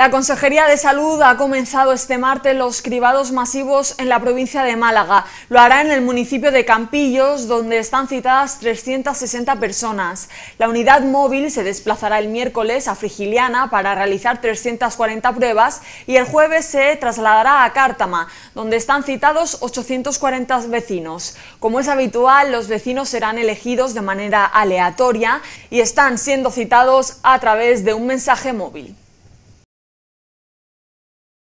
La Consejería de Salud ha comenzado este martes los cribados masivos en la provincia de Málaga. Lo hará en el municipio de Campillos, donde están citadas 360 personas. La unidad móvil se desplazará el miércoles a Frigiliana para realizar 340 pruebas y el jueves se trasladará a Cártama, donde están citados 840 vecinos. Como es habitual, los vecinos serán elegidos de manera aleatoria y están siendo citados a través de un mensaje móvil.